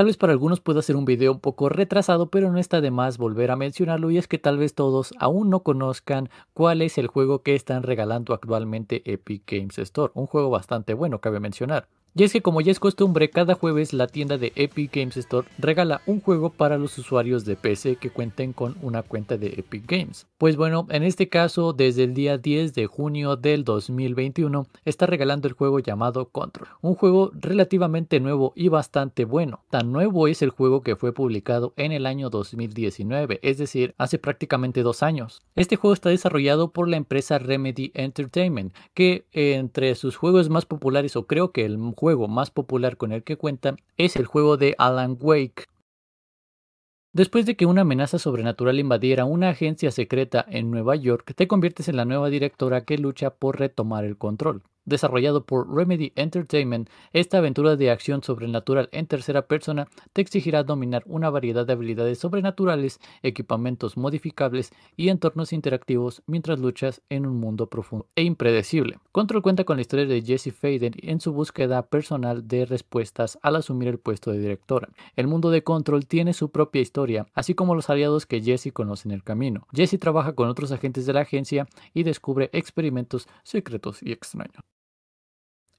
Tal vez para algunos pueda ser un video un poco retrasado, pero no está de más volver a mencionarlo y es que tal vez todos aún no conozcan cuál es el juego que están regalando actualmente Epic Games Store. Un juego bastante bueno, cabe mencionar. Y es que como ya es costumbre, cada jueves la tienda de Epic Games Store regala un juego para los usuarios de PC que cuenten con una cuenta de Epic Games. Pues bueno, en este caso, desde el día 10 de junio del 2021, está regalando el juego llamado Control. Un juego relativamente nuevo y bastante bueno. Tan nuevo es el juego que fue publicado en el año 2019, es decir, hace prácticamente dos años. Este juego está desarrollado por la empresa Remedy Entertainment, que entre sus juegos más populares, o creo que el juego más popular con el que cuenta es el juego de Alan Wake. Después de que una amenaza sobrenatural invadiera una agencia secreta en Nueva York, te conviertes en la nueva directora que lucha por retomar el control desarrollado por Remedy Entertainment, esta aventura de acción sobrenatural en tercera persona te exigirá dominar una variedad de habilidades sobrenaturales, equipamientos modificables y entornos interactivos mientras luchas en un mundo profundo e impredecible. Control cuenta con la historia de Jesse Faden en su búsqueda personal de respuestas al asumir el puesto de directora. El mundo de Control tiene su propia historia, así como los aliados que Jesse conoce en el camino. Jesse trabaja con otros agentes de la agencia y descubre experimentos secretos y extraños.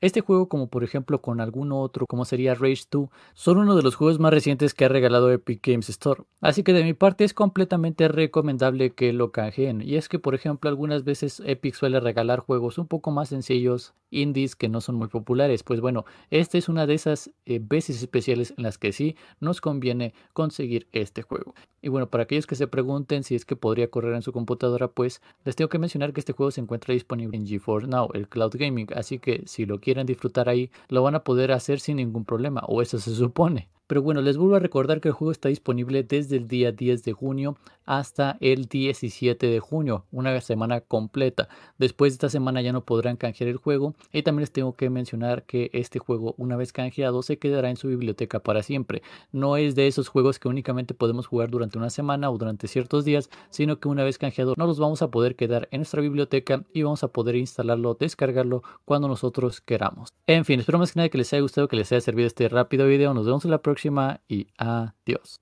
Este juego, como por ejemplo con algún otro, como sería Rage 2, son uno de los juegos más recientes que ha regalado Epic Games Store. Así que de mi parte es completamente recomendable que lo canjeen. Y es que, por ejemplo, algunas veces Epic suele regalar juegos un poco más sencillos indies que no son muy populares. Pues bueno, esta es una de esas eh, veces especiales en las que sí nos conviene conseguir este juego. Y bueno, para aquellos que se pregunten si es que podría correr en su computadora, pues les tengo que mencionar que este juego se encuentra disponible en GeForce Now, el cloud gaming, así que si lo quieren disfrutar ahí, lo van a poder hacer sin ningún problema, o eso se supone. Pero bueno, les vuelvo a recordar que el juego está disponible desde el día 10 de junio hasta el 17 de junio, una semana completa. Después de esta semana ya no podrán canjear el juego. Y también les tengo que mencionar que este juego, una vez canjeado, se quedará en su biblioteca para siempre. No es de esos juegos que únicamente podemos jugar durante una semana o durante ciertos días, sino que una vez canjeado no los vamos a poder quedar en nuestra biblioteca y vamos a poder instalarlo, descargarlo cuando nosotros queramos. En fin, espero más que nada que les haya gustado, que les haya servido este rápido video. Nos vemos en la próxima próxima y adiós.